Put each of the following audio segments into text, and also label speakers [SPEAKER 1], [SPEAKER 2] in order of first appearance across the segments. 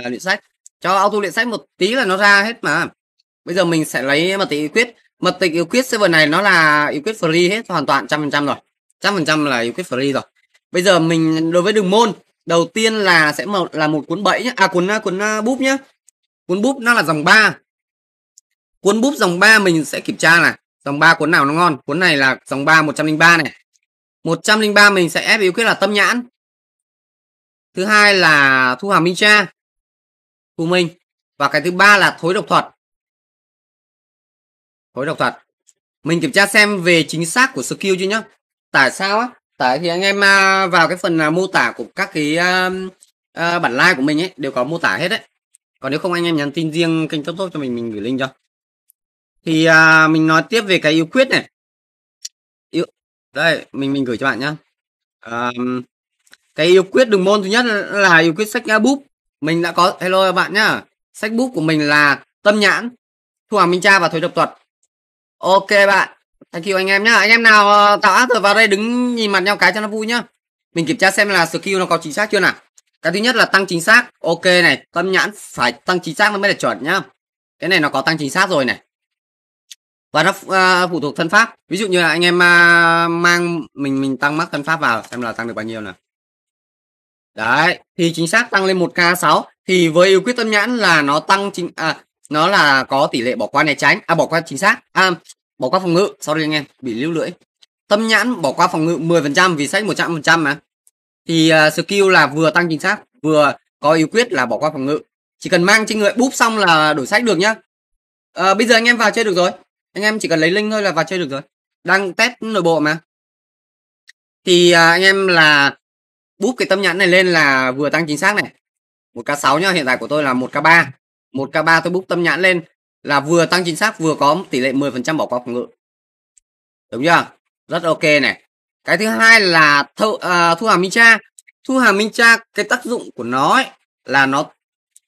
[SPEAKER 1] uh, luyện sách cho auto luyện sách một tí là nó ra hết mà bây giờ mình sẽ lấy mật tịch yêu quyết mật tịch yêu quyết server này nó là yêu quyết free hết hoàn toàn trăm phần trăm rồi trăm phần trăm là yêu quyết free rồi bây giờ mình đối với đường môn đầu tiên là sẽ một là một cuốn bẫy nhá à cuốn cuốn uh, búp nhé cuốn búp nó là dòng 3 cuốn búp dòng 3 mình sẽ kiểm tra là dòng 3 cuốn nào nó ngon cuốn này là dòng 3 103 này
[SPEAKER 2] 103 mình sẽ ép yêu quyết là tâm nhãn thứ hai là thu hà minh cha của mình và cái thứ ba là thối độc thuật thối độc thuật mình kiểm tra xem về chính xác của skill chưa nhá tại
[SPEAKER 1] sao á tại thì anh em à, vào cái phần à, mô tả của các cái à, bản like của mình ấy đều có mô tả hết đấy còn nếu không anh em nhắn tin riêng kênh top top cho mình mình gửi link cho thì mình nói tiếp về cái yêu quyết này yêu đây mình mình gửi cho bạn nhá cái yêu quyết đường môn thứ nhất là yêu quyết sách búp mình đã có hello các bạn nhá sách bút của mình là tâm nhãn thu hoàng minh cha và thổi độc thuật ok bạn thank you anh em nhá anh em nào ờ, tạo áp vào đây đứng nhìn mặt nhau cái cho nó vui nhá mình kiểm tra xem là skill nó có chính xác chưa nào cái thứ nhất là tăng chính xác ok này tâm nhãn phải tăng chính xác nó mới là chuẩn nhá cái này nó có tăng chính xác rồi này và nó uh, phụ thuộc thân pháp ví dụ như là anh em uh, mang mình mình tăng mắc thân pháp vào xem là tăng được bao nhiêu nào Đấy, thì chính xác tăng lên 1k6 thì với yếu quyết tâm nhãn là nó tăng chính à nó là có tỷ lệ bỏ qua này tránh, à bỏ qua chính xác, à bỏ qua phòng ngự, sau đây anh em, bị lưu lưỡi. Tâm nhãn bỏ qua phòng ngự 10% vì sách 100% mà. Thì uh, skill là vừa tăng chính xác, vừa có yếu quyết là bỏ qua phòng ngự. Chỉ cần mang trên người búp xong là đổi sách được nhá. À, bây giờ anh em vào chơi được rồi. Anh em chỉ cần lấy linh thôi là vào chơi được rồi. Đang test nội bộ mà. Thì à, anh em là búp cái tâm nhắn này lên là vừa tăng chính xác này 1k6 nhá hiện tại của tôi là 1k3 1k3 tôi búp tâm nhãn lên là vừa tăng chính xác vừa có tỷ lệ 10% bỏ qua phòng ngự đúng chưa rất ok này cái thứ hai là thu, uh, à, thu hàm minh tra thu hàm minh tra cái tác dụng của nó ấy, là nó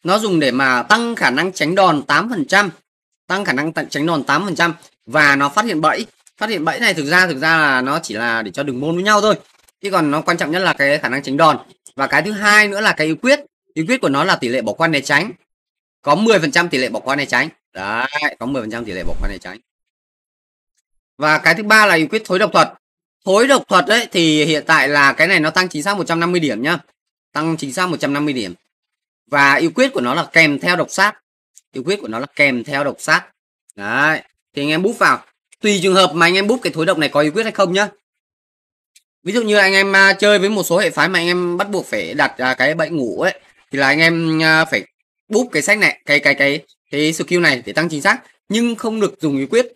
[SPEAKER 1] nó dùng để mà tăng khả năng tránh đòn 8% tăng khả năng tránh đòn 8% và nó phát hiện bẫy phát hiện bẫy này thực ra thực ra là nó chỉ là để cho đường môn với nhau thôi chứ còn nó quan trọng nhất là cái khả năng tránh đòn và cái thứ hai nữa là cái yếu quyết yếu quyết của nó là tỷ lệ bỏ qua né tránh có 10% tỷ lệ bỏ qua né tránh đấy có 10% tỷ lệ bỏ qua né tránh và cái thứ ba là yếu quyết thối độc thuật thối độc thuật đấy thì hiện tại là cái này nó tăng chính xác 150 điểm nhá tăng chính xác 150 điểm và yếu quyết của nó là kèm theo độc sát yếu quyết của nó là kèm theo độc sát đấy thì anh em bút vào tùy trường hợp mà anh em bút cái thối độc này có yếu quyết hay không nhá ví dụ như anh em à, chơi với một số hệ phái mà anh em bắt buộc phải đặt à, cái bậy ngủ ấy thì là anh em à, phải búp cái sách này cái cái cái cái skill này để tăng chính xác nhưng không được dùng bí quyết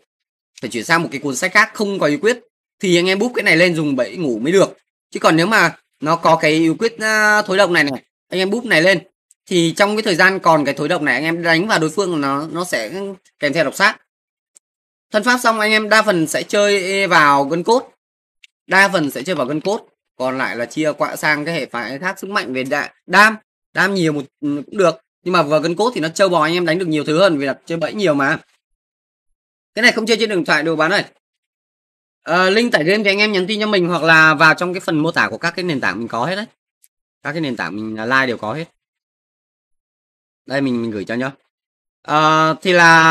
[SPEAKER 1] phải chuyển sang một cái cuốn sách khác không có bí quyết thì anh em búp cái này lên dùng bẫy ngủ mới được chứ còn nếu mà nó có cái yếu quyết thối độc này này anh em búp này lên thì trong cái thời gian còn cái thối độc này anh em đánh vào đối phương nó nó sẽ kèm theo độc sát thân pháp xong anh em đa phần sẽ chơi vào gân cốt đa phần sẽ chơi vào gân cốt còn lại là chia quạ sang cái hệ phái khác sức mạnh về đạ, đam đam nhiều một ừ, cũng được nhưng mà vào gân cốt thì nó trâu bò anh em đánh được nhiều thứ hơn vì là chơi bẫy nhiều mà cái này không chơi trên điện thoại đồ bán này à, ờ, link tải game thì anh em nhắn tin cho mình hoặc là vào trong cái phần mô tả của các cái nền tảng mình có hết đấy các cái nền tảng mình à, like đều có hết đây mình mình gửi cho nhá à, thì là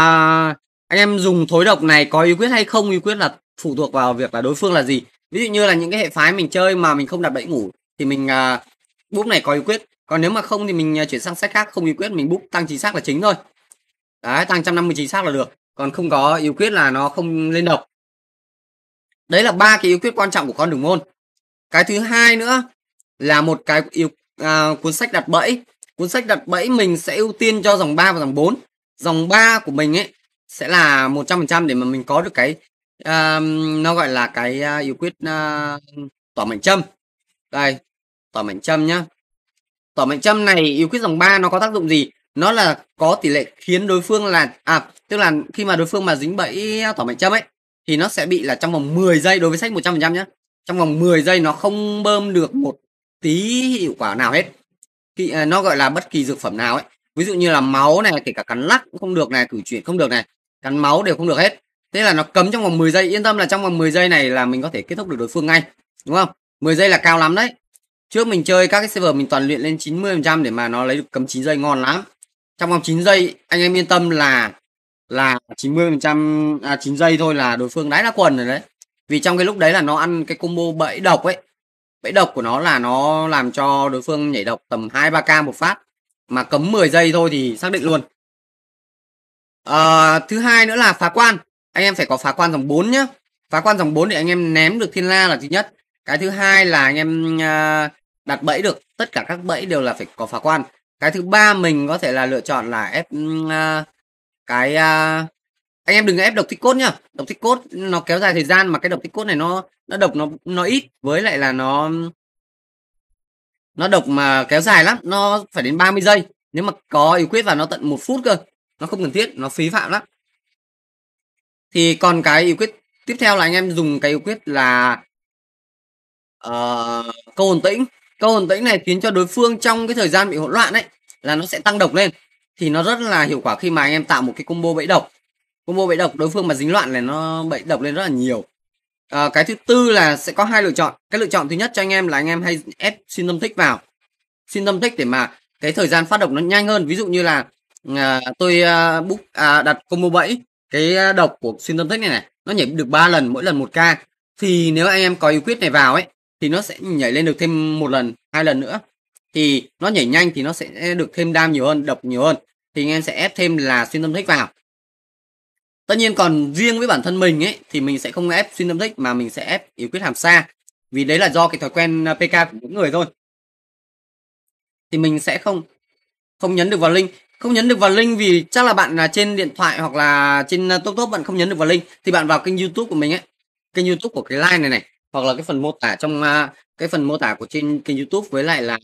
[SPEAKER 1] anh em dùng thối độc này có ý quyết hay không ý quyết là phụ thuộc vào việc là đối phương là gì ví dụ như là những cái hệ phái mình chơi mà mình không đặt bẫy ngủ thì mình à, búp này có yếu quyết còn nếu mà không thì mình à, chuyển sang sách khác không yếu quyết mình búp tăng chính xác là chính thôi đấy tăng 150 chính xác là được còn không có yếu quyết là nó không lên độc đấy là ba cái yếu quyết quan trọng của con đường môn cái thứ hai nữa là một cái yếu à, cuốn sách đặt bẫy cuốn sách đặt bẫy mình sẽ ưu tiên cho dòng 3 và dòng 4 dòng 3 của mình ấy sẽ là 100% để mà mình có được cái À, nó gọi là cái, yêu à, yếu quyết, a, à, tỏa mảnh châm. Đây, tỏa mảnh châm nhá. Tỏa mảnh châm này yêu quyết dòng 3 nó có tác dụng gì? Nó là có tỷ lệ khiến đối phương là à, tức là khi mà đối phương mà dính bẫy tỏa mảnh châm ấy thì nó sẽ bị là trong vòng 10 giây đối với sách 100% nhá. Trong vòng 10 giây nó không bơm được một tí hiệu quả nào hết. Khi, à, nó gọi là bất kỳ dược phẩm nào ấy. Ví dụ như là máu này, kể cả cắn lắc cũng không được này, cử chuyển không được này, cắn máu đều không được hết nên là nó cấm trong vòng 10 giây yên tâm là trong vòng 10 giây này là mình có thể kết thúc được đối phương ngay đúng không 10 giây là cao lắm đấy trước mình chơi các cái server mình toàn luyện lên 90 để mà nó lấy được cấm 9 giây ngon lắm trong vòng 9 giây anh em yên tâm là là 90 à, 9 giây thôi là đối phương đáy lá quần rồi đấy vì trong cái lúc đấy là nó ăn cái combo bẫy độc ấy bẫy độc của nó là nó làm cho đối phương nhảy độc tầm 2 3 k một phát mà cấm 10 giây thôi thì xác định luôn à, thứ hai nữa là phá quan anh em phải có phá quan dòng 4 nhá phá quan dòng 4 để anh em ném được thiên la là thứ nhất cái thứ hai là anh em à, đặt bẫy được tất cả các bẫy đều là phải có phá quan cái thứ ba mình có thể là lựa chọn là ép ừ, à, cái à, anh em đừng ép độc thích cốt nhá độc thích cốt nó kéo dài thời gian mà cái độc thích cốt này nó nó độc nó nó ít với lại là nó nó độc mà kéo dài lắm nó phải đến 30 giây nếu mà có yêu quyết và nó tận một phút cơ nó không cần thiết nó phí phạm lắm thì còn cái yếu quyết tiếp theo là anh em dùng cái yếu quyết là uh, câu hồn tĩnh câu hồn tĩnh này khiến cho đối phương trong cái thời gian bị hỗn loạn ấy là nó sẽ tăng độc lên thì nó rất là hiệu quả khi mà anh em tạo một cái combo bẫy độc combo bẫy độc đối phương mà dính loạn là nó bẫy độc lên rất là nhiều à, cái thứ tư là sẽ có hai lựa chọn cái lựa chọn thứ nhất cho anh em là anh em hay ép xin tâm thích vào xin tâm thích để mà cái thời gian phát độc nó nhanh hơn ví dụ như là à, tôi à, book à, đặt combo bẫy cái à, độc của xuyên syntonic này này nó nhảy được 3 lần mỗi lần một ca thì nếu anh em có yếu quyết này vào ấy thì nó sẽ nhảy lên được thêm một lần hai lần nữa thì nó nhảy nhanh thì nó sẽ được thêm đam nhiều hơn độc nhiều hơn thì anh em sẽ ép thêm là xuyên tâm thích vào tất nhiên còn riêng với bản thân mình ấy thì mình sẽ không ép xuyên tâm thích mà mình sẽ ép yếu quyết hàm xa vì đấy là do cái thói quen à, pk của mỗi người thôi thì mình sẽ không không nhấn được vào link không nhấn được vào link vì chắc là bạn là trên điện thoại hoặc là trên tốt à, tốt bạn không nhấn được vào link thì bạn vào kênh youtube của mình ấy kênh youtube của cái like này này hoặc là cái phần mô tả trong à, cái phần mô tả của trên kênh youtube với lại là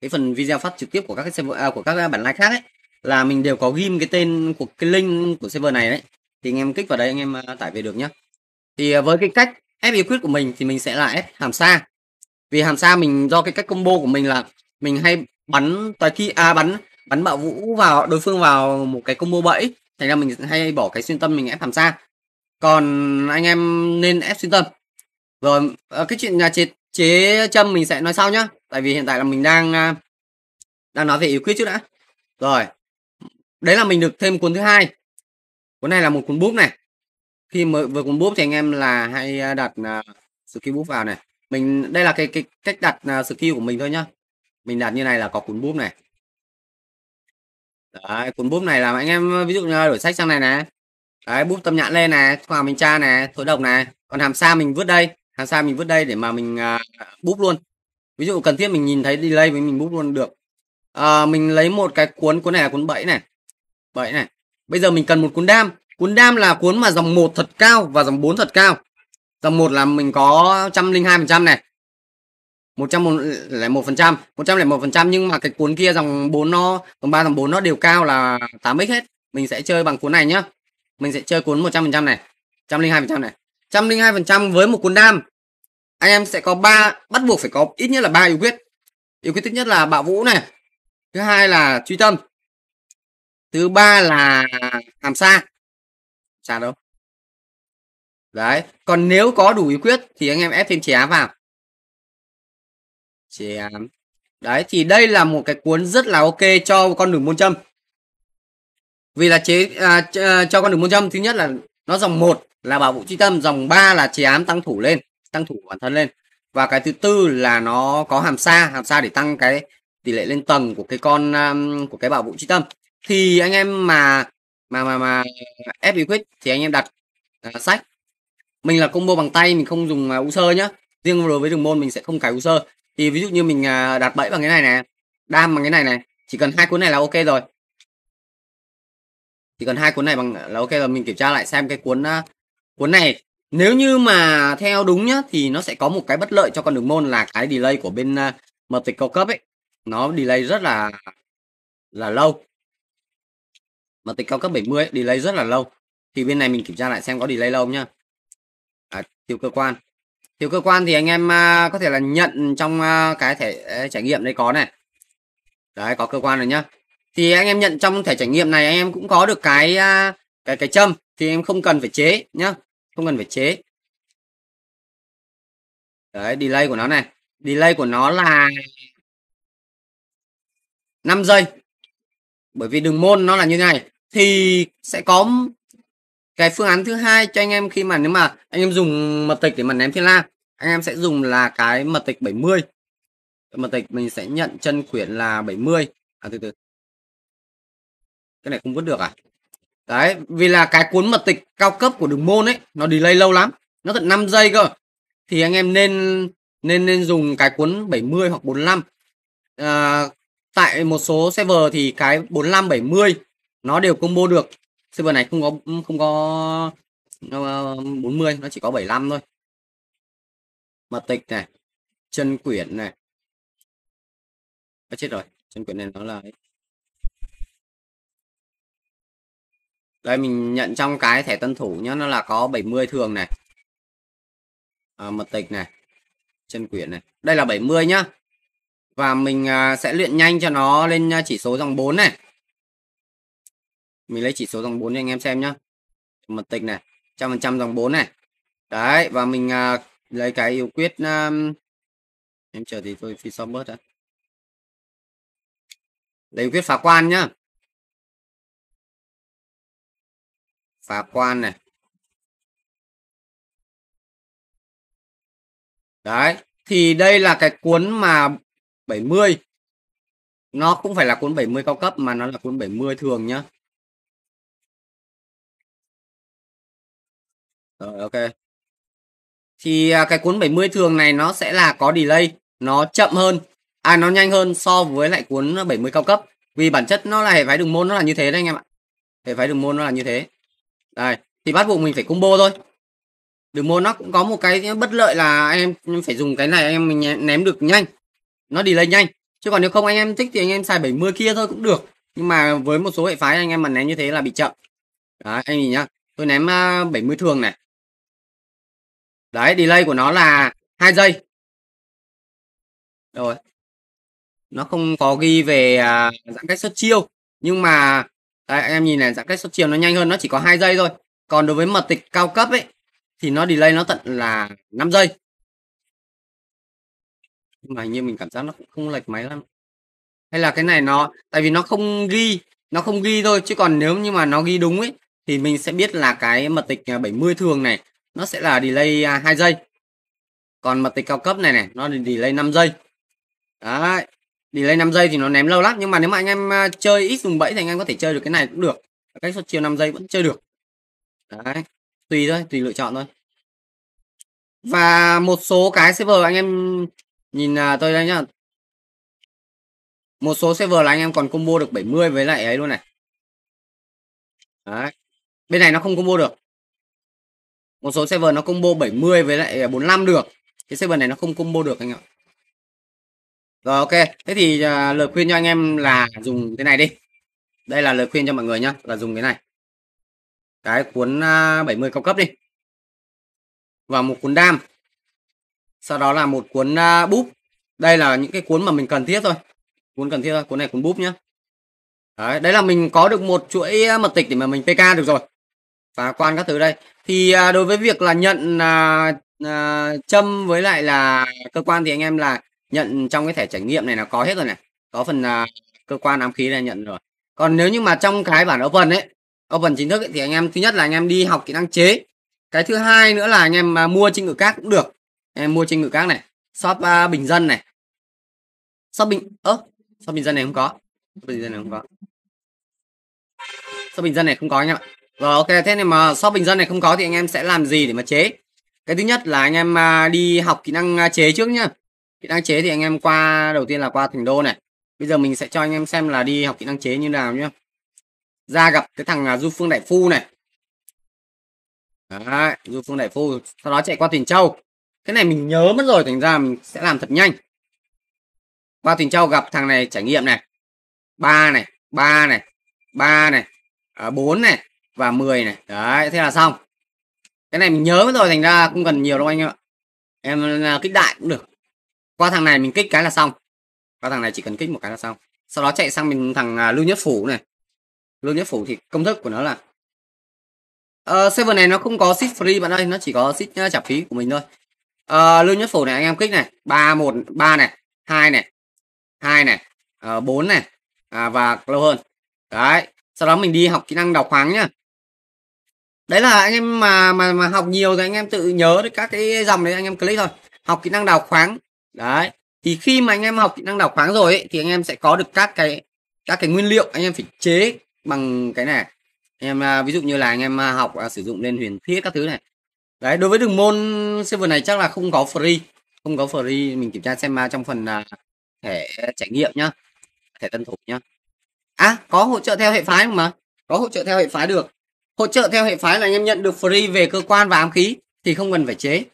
[SPEAKER 1] cái phần video phát trực tiếp của các cái server à, của các bản live khác ấy là mình đều có ghim cái tên của cái link của server này đấy thì anh em kích vào đấy anh em à, tải về được nhá thì với cái cách ép bí quyết của mình thì mình sẽ là ép hàm xa vì hàm xa mình do cái cách combo của mình là mình hay bắn toài kia à, bắn bắn bạo vũ vào đối phương vào một cái combo bẫy thành ra mình hay bỏ cái xuyên tâm mình ép thảm xa còn anh em nên ép xuyên tâm rồi ờ, cái chuyện nhà chế chế châm mình sẽ nói sau nhá tại vì hiện tại là mình đang à, đang nói về yếu quyết trước đã rồi đấy là mình được thêm cuốn thứ hai cuốn này là một cuốn búp này khi mới vừa cuốn búp thì anh em là hay à, đặt uh, skill búp vào này mình đây là cái, cái cách đặt uh, skill của mình thôi nhá mình đặt như này là có cuốn búp này Đấy, cuốn búp này là anh em ví dụ như đổi sách sang này này. Đấy, búp tâm nhãn lên này, hoàng mình tra này, thối độc này. Còn hàm xa mình vứt đây, hàm xa mình vứt đây để mà mình à, búp luôn. Ví dụ cần thiết mình nhìn thấy delay với mình búp luôn được. À, mình lấy một cái cuốn cuốn này là cuốn bẫy này. Bẫy này. Bây giờ mình cần một cuốn đam. Cuốn đam là cuốn mà dòng một thật cao và dòng 4 thật cao. Dòng một là mình có 102% này, 101%, 101% nhưng mà cái cuốn kia dòng 4 nó, dòng 3 dòng 4 nó đều cao là 8x hết. Mình sẽ chơi bằng cuốn này nhá. Mình sẽ chơi cuốn 100% này, 102% này. 102% với một cuốn đam. Anh em sẽ có 3 bắt buộc phải có ít nhất là 3 yêu quyết. yêu quyết thứ nhất là bạo vũ này. Thứ hai
[SPEAKER 2] là truy tâm. Thứ ba là hàm xa. Chả đâu. Đấy, còn nếu có đủ yêu quyết thì anh em ép thêm chìa vào chị em đấy thì đây là một cái cuốn rất là ok
[SPEAKER 1] cho con đường môn châm vì là chế à, à cho con đường môn châm thứ nhất là nó dòng một là bảo vụ truy tâm dòng 3 là chế ám tăng thủ lên tăng thủ bản thân lên và cái thứ tư là nó có hàm xa hàm xa để tăng cái tỷ lệ lên tầng của cái con um, của cái bảo vụ truy tâm thì anh em mà mà mà mà ép bí quyết thì anh em đặt uh, sách mình là combo bằng tay mình không dùng uh, u sơ nhá riêng đối với đường môn mình sẽ không cài u sơ thì ví dụ như mình à, đặt bẫy bằng cái này này đam bằng cái này này chỉ cần hai cuốn này là ok rồi chỉ cần hai cuốn này bằng là ok rồi mình kiểm tra lại xem cái cuốn à, cuốn này nếu như mà theo đúng nhá thì nó sẽ có một cái bất lợi cho con đường môn là cái delay của bên à, mật tịch cao cấp ấy nó delay rất là là lâu mật tịch cao cấp 70 mươi delay rất là lâu thì bên này mình kiểm tra lại xem có delay lâu không nhá à, tiêu cơ quan Thiếu cơ quan thì anh em à, có thể là nhận trong à, cái thẻ à, trải nghiệm đây có này. Đấy có cơ quan rồi nhá. Thì anh em nhận trong thẻ trải nghiệm này anh em cũng có được cái cái cái châm thì em không
[SPEAKER 2] cần phải chế nhá, không cần phải chế. Đấy delay của nó này, delay của nó là 5 giây.
[SPEAKER 1] Bởi vì đường môn nó là như này thì sẽ có cái phương án thứ hai cho anh em khi mà nếu mà anh em dùng mật tịch để mà ném thiên la anh em sẽ dùng là cái mật tịch 70 mật tịch mình sẽ nhận chân quyển là 70 à từ từ cái này không vứt được à đấy vì là cái cuốn mật tịch cao cấp của đường môn ấy nó delay lâu lắm nó tận 5 giây cơ thì anh em nên nên nên dùng cái cuốn 70 hoặc 45 à, tại một số server thì cái 45 70 nó đều combo được server này không có không có
[SPEAKER 2] 40 ờ, nó chỉ có 75 thôi mật tịch này chân quyển này à, chết rồi chân quyển này nó là đây mình nhận trong cái thẻ tân thủ nhá nó là có 70 thường này à, mật tịch này
[SPEAKER 1] chân quyển này đây là 70 nhá và mình à, sẽ luyện nhanh cho nó lên à, chỉ số dòng 4 này mình lấy chỉ số dòng 4 cho anh em xem nhá mật tịch này trăm phần trăm dòng 4 này đấy và mình uh, lấy cái yêu quyết um,
[SPEAKER 2] em chờ thì tôi phi sau bớt đã lấy yếu quyết phá quan nhá phá quan này đấy thì đây là cái cuốn mà 70 nó cũng phải là cuốn 70 cao cấp mà nó là cuốn 70 thường nhá Rồi ok. Thì à, cái cuốn 70 thường này nó sẽ
[SPEAKER 1] là có delay, nó chậm hơn, à nó nhanh hơn so với lại cuốn 70 cao cấp. Vì bản chất nó là hệ phái đường môn nó là như thế đấy anh em ạ. Hệ phái đường môn nó là như thế. Đây, thì bắt buộc mình phải combo thôi. Đường môn nó cũng có một cái bất lợi là anh em phải dùng cái này anh em mình ném được nhanh. Nó delay nhanh. Chứ còn nếu không anh em thích thì anh em xài 70 kia thôi cũng được. Nhưng mà với một số hệ phái anh em mà ném như thế là bị chậm. Đấy, anh nhìn nhá. Tôi ném
[SPEAKER 2] 70 à, thường này đấy delay của nó là hai giây rồi nó không có ghi về à, giãn
[SPEAKER 1] cách xuất chiêu nhưng mà đây, em nhìn này giãn cách xuất chiêu nó nhanh hơn nó chỉ có hai giây thôi còn đối với mật tịch cao cấp ấy thì nó delay nó tận là 5 giây nhưng mà hình như mình cảm giác nó cũng không lệch máy lắm hay là cái này nó tại vì nó không ghi nó không ghi thôi chứ còn nếu như mà nó ghi đúng ấy thì mình sẽ biết là cái mật tịch 70 à, thường này nó sẽ là delay 2 à, giây còn mặt tịch cao cấp này này nó là delay 5 giây đấy delay 5 giây thì nó ném lâu lắm nhưng mà nếu mà anh em à, chơi ít dùng bẫy thì anh em có thể chơi được cái này cũng được cách xuất chiêu 5 giây vẫn chơi được đấy tùy thôi tùy lựa chọn thôi và một số cái server anh
[SPEAKER 2] em nhìn à, tôi đây nhá một số server là anh em còn combo được 70 với lại ấy luôn này đấy bên này nó không combo được
[SPEAKER 1] một số server nó combo 70 với lại 45 à, được cái server này nó không combo được anh ạ rồi ok thế thì à, lời khuyên cho anh em là dùng cái này đi đây là lời khuyên cho mọi người nhá là dùng cái này cái cuốn à, 70 cao cấp đi và một cuốn đam sau đó là một cuốn à, búp đây là những cái cuốn mà mình cần thiết thôi cuốn cần thiết thôi cuốn này cuốn búp nhá đấy, đấy là mình có được một chuỗi à, mật tịch để mà mình pk được rồi phá quan các thứ đây thì à, đối với việc là nhận à, à, châm với lại là cơ quan thì anh em là nhận trong cái thẻ trải nghiệm này là có hết rồi này có phần à, cơ quan ám khí là nhận rồi còn nếu như mà trong cái bản open ấy open chính thức ấy, thì anh em thứ nhất là anh em đi học kỹ năng chế cái thứ hai nữa là anh em à, mua trên ngự các cũng được anh em mua trên ngự các này shop à, bình dân này shop bình ơ shop bình dân này không có shop bình dân này không có shop bình dân này không có anh em ạ rồi vâng, ok thế này mà shop bình dân này không có thì anh em sẽ làm gì để mà chế? Cái thứ nhất là anh em à, đi học kỹ năng à, chế trước nhá. Kỹ năng chế thì anh em qua đầu tiên là qua Thành Đô này. Bây giờ mình sẽ cho anh em xem là đi học kỹ năng chế như nào nhá. Ra gặp cái thằng à, Du Phương Đại Phu này. Đấy, Du Phương Đại Phu, sau đó chạy qua Thuyền Châu. Cái này mình nhớ mất rồi, thành ra mình sẽ làm thật nhanh. Qua Thuyền Châu gặp thằng này trải nghiệm này. ba này, ba này, ba này, à, 4 này, và 10 này đấy thế là xong cái này mình nhớ rồi thành ra cũng cần nhiều đâu anh em ạ em à, kích đại cũng được qua thằng này mình kích cái là xong qua thằng này chỉ cần kích một cái là xong sau đó chạy sang mình thằng à, lưu nhất phủ này lưu nhất phủ thì công thức của nó là uh, ờ, server này nó không có ship free bạn ơi nó chỉ có ship ờ, trả phí của mình thôi uh, lưu nhất phủ này anh em kích này ba một ba này hai này hai này bốn uh, này à, và lâu hơn đấy sau đó mình đi học kỹ năng đọc khoáng nhá đấy là anh em mà mà mà học nhiều thì anh em tự nhớ được các cái dòng đấy anh em click thôi học kỹ năng đào khoáng đấy thì khi mà anh em học kỹ năng đào khoáng rồi ấy, thì anh em sẽ có được các cái các cái nguyên liệu anh em phải chế bằng cái này anh em à, ví dụ như là anh em à, học à, sử dụng lên huyền thiết các thứ này đấy đối với đường môn server này chắc là không có free không có free mình kiểm tra xem à, trong phần à, thẻ trải nghiệm nhá thẻ tân thủ nhá à có hỗ trợ theo hệ phái không mà có hỗ trợ theo hệ phái được hỗ trợ theo hệ phái là anh em nhận được free về cơ quan và ám khí thì không cần phải chế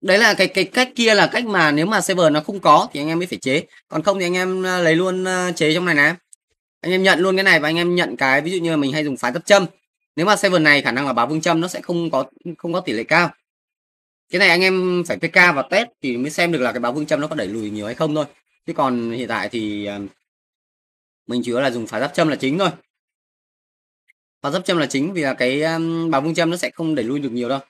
[SPEAKER 1] đấy là cái cái cách kia là cách mà nếu mà server nó không có thì anh em mới phải chế còn không thì anh em ờ, lấy luôn ờ, chế trong này nè. anh em nhận luôn cái này và anh em nhận cái ví dụ như mình hay dùng phái tập châm nếu mà server này khả năng là báo vương châm nó sẽ không có không có tỷ lệ cao cái này anh em phải pk và test thì mới xem được là cái báo vương châm nó có đẩy lùi nhiều hay không thôi chứ còn hiện tại thì ờ, mình chủ yếu là dùng phái giáp châm là chính thôi và dấp châm là chính vì là cái um, vung châm nó sẽ không đẩy lui được nhiều đâu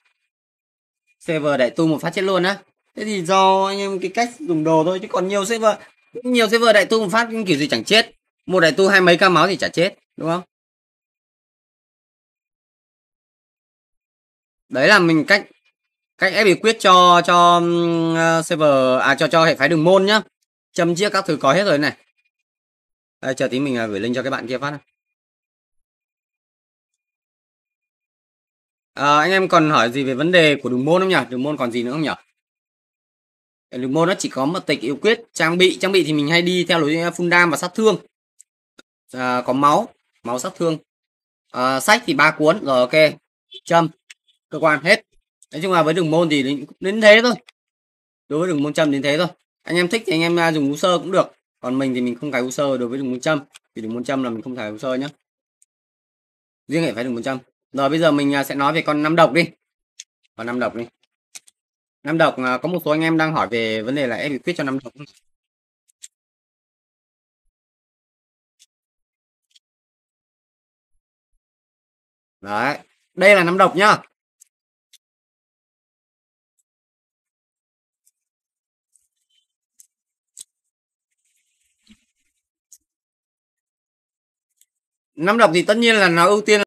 [SPEAKER 1] server đại tu một phát chết luôn á thế thì do anh em cái cách dùng đồ thôi chứ còn nhiều server nhiều server đại tu một phát nhưng kiểu gì chẳng chết một
[SPEAKER 2] đại tu hai mấy ca máu thì chả chết đúng không đấy là mình cách cách ép bí quyết cho cho um, uh, server à cho cho hệ phái đường môn nhá châm chia các thứ có hết rồi này đây, chờ tí mình uh, gửi link cho các bạn kia phát nào. À, anh em còn hỏi gì về vấn đề của đường môn không nhỉ? Đường môn còn gì nữa không nhỉ?
[SPEAKER 1] Ờ, đường môn nó chỉ có mật tịch yêu quyết, trang bị. Trang bị thì mình hay đi theo lối ờ, phun đam và sát thương. À, có máu, máu sát thương. À, sách thì ba cuốn, rồi ok. Châm, cơ quan hết. Nói chung là với đường môn thì đến, đến thế thôi. Đối với đường môn châm đến thế thôi. Anh em thích thì anh em à, dùng u sơ cũng được. Còn mình thì mình không cài u sơ đối với đường môn châm. Vì đường môn châm là mình không cài u sơ nhé. Riêng hệ phải đường môn châm rồi bây giờ mình à, sẽ
[SPEAKER 2] nói về con năm độc đi con năm độc đi năm độc à, có một số anh em đang hỏi về vấn đề là em quyết cho năm độc đấy đây là năm độc nhá năm độc thì tất nhiên là nó ưu tiên